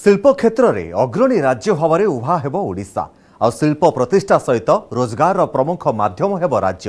ଶିଳ୍ପ କ୍ଷେତ୍ରରେ ଅଗ୍ରଣୀ ରାଜ୍ୟ ଭାବରେ ଉଭା ହେବ ଓଡ଼ିଶା ଆଉ ଶିଳ୍ପ ପ୍ରତିଷ୍ଠା ସହିତ ରୋଜଗାରର ପ୍ରମୁଖ ମାଧ୍ୟମ ହେବ ରାଜ୍ୟ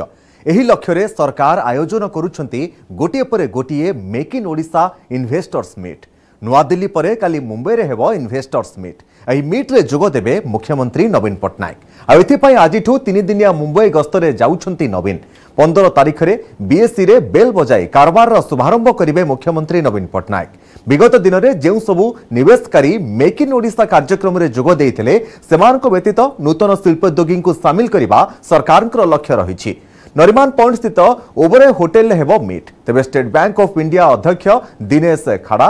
ଏହି ଲକ୍ଷ୍ୟରେ ସରକାର ଆୟୋଜନ କରୁଛନ୍ତି ଗୋଟିଏ ପରେ ଗୋଟିଏ make in Odisha investors meet New Delhi ପରେ କାଲି ମୁମ୍ବାଇରେ ହେବ ইনভেস্টর্স ମିଟ୍ ଏହି ମିଟ୍ରେ যোগ দেবে মুখ্যমন্ত্রী নবীন পট্টনাক ଆଉ ଏଥିପାଇଁ ଆଜିଠୁ ତିନିଦିନିଆ ମୁମ୍ବାଇ ଗସ୍ତରେ ଯାଉଛନ୍ତି ନବୀନ ପନ୍ଦର ତାରିଖରେ ବିଏସ୍ସିରେ ବେଲ୍ ବଜାଇ କାରବାରର ଶୁଭାରମ୍ଭ କରିବେ ମୁଖ୍ୟମନ୍ତ୍ରୀ ନବୀନ ପଟ୍ଟନାୟକ ବିଗତ ଦିନରେ ଯେଉଁ ସବୁ ନିବେଶକାରୀ ମେକ୍ ଇନ୍ ଓଡ଼ିଶା କାର୍ଯ୍ୟକ୍ରମରେ ଯୋଗ ଦେଇଥିଲେ ସେମାନଙ୍କ ବ୍ୟତୀତ ନୂତନ ଶିଳ୍ପୋଦ୍ୟୋଗୀଙ୍କୁ ସାମିଲ କରିବା ସରକାରଙ୍କର ଲକ୍ଷ୍ୟ ରହିଛି নরিমান পয়েন্ট স্থিত ওবরে হোটেলে হব মিট তবে স্টেট ব্যাঙ্ক অফ ইন্ডিয়া অধ্যক্ষ দীনেশ খাড়া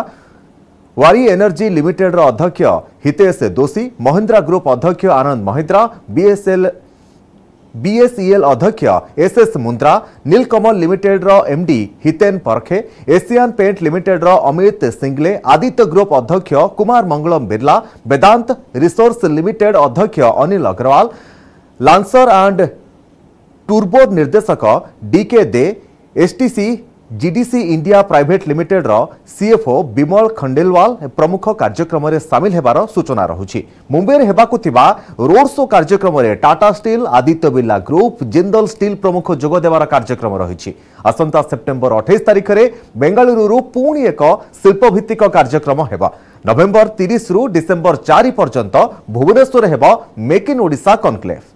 वारी एनर्जी लिमिटेड अध्यक्ष हितेश दोषी महिंद्रा ग्रुप अध्यक्ष आनंद महिंद्रा बीएसएल बीएसईएल अध्यक्ष SS Mundra Neelkamal limited MD Hiten Parekh Asian paint limited Amit Singhal Aditya group अध्यक्ष कुमार मंगलम बिरला वेदांत रिसोर्स लिमिटेड अध्यक्ष Anil Agarwal Lancer and Turbo निर्देशक DK De STC GDC India private লিমিটেডর সিএফও বিমল খণ্ডেলওয়াল প্রমুখ কার্যক্রমে সামিল হবার সূচনা রয়েছে মুম্বাইরে হওয়া থিবা রোড শো কার্যক্রমে Tata steel Aditya Birla group Jindal steel প্রমুখ যোগ দেবার কার্যক্রম রয়েছে আসন্তা সেপ্টেম্বর অঠাইশ তারিখে বেঙ্গালুরু পুঁ এক শিল্পভিত্তিক কার্যক্রম হব নভেম্বর তিরিশ রু ডিসেম্বর চারি পর্যন্ত ভুবনেশ্বর হব মেক ইন ওড়িশা কনক্লেভ